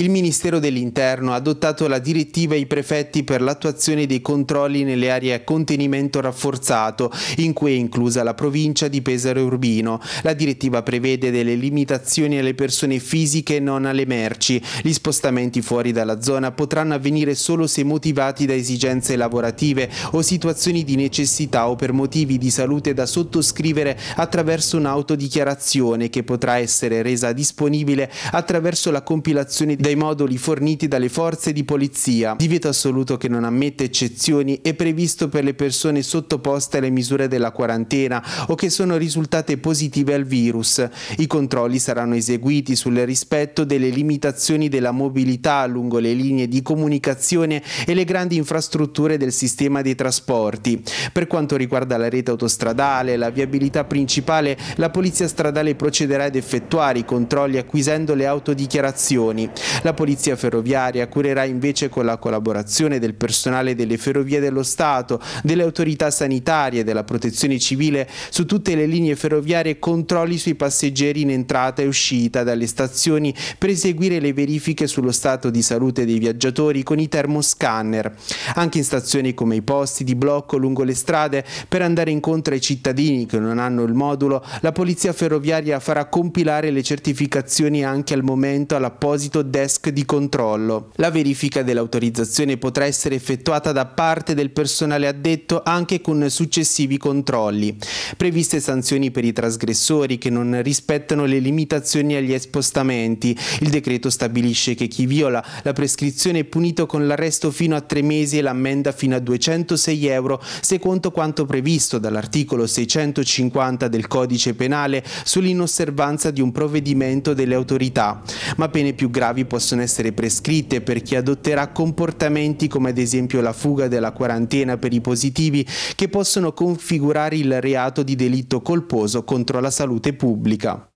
Il Ministero dell'Interno ha adottato la direttiva ai prefetti per l'attuazione dei controlli nelle aree a contenimento rafforzato, in cui è inclusa la provincia di Pesaro e Urbino. La direttiva prevede delle limitazioni alle persone fisiche e non alle merci. Gli spostamenti fuori dalla zona potranno avvenire solo se motivati da esigenze lavorative o situazioni di necessità o per motivi di salute da sottoscrivere attraverso un'autodichiarazione che potrà essere resa disponibile attraverso la compilazione del dai moduli forniti dalle forze di polizia, divieto assoluto che non ammette eccezioni è previsto per le persone sottoposte alle misure della quarantena o che sono risultate positive al virus. I controlli saranno eseguiti sul rispetto delle limitazioni della mobilità lungo le linee di comunicazione e le grandi infrastrutture del sistema dei trasporti. Per quanto riguarda la rete autostradale, la viabilità principale, la polizia stradale procederà ad effettuare i controlli acquisendo le autodichiarazioni. La Polizia Ferroviaria curerà invece con la collaborazione del personale delle Ferrovie dello Stato, delle autorità sanitarie, e della Protezione Civile su tutte le linee ferroviarie controlli sui passeggeri in entrata e uscita dalle stazioni per eseguire le verifiche sullo stato di salute dei viaggiatori con i termoscanner. Anche in stazioni come i posti di blocco lungo le strade per andare incontro ai cittadini che non hanno il modulo, la Polizia Ferroviaria farà compilare le certificazioni anche al momento all'apposito desk desk di controllo. La verifica dell'autorizzazione potrà essere effettuata da parte del personale addetto anche con successivi controlli. Previste sanzioni per i trasgressori che non rispettano le limitazioni agli spostamenti. Il decreto stabilisce che chi viola la prescrizione è punito con l'arresto fino a tre mesi e l'ammenda fino a 206 euro, secondo quanto previsto dall'articolo 650 del Codice Penale sull'inosservanza di un provvedimento delle autorità. Ma pene più gravi possono possono essere prescritte per chi adotterà comportamenti come ad esempio la fuga della quarantena per i positivi che possono configurare il reato di delitto colposo contro la salute pubblica.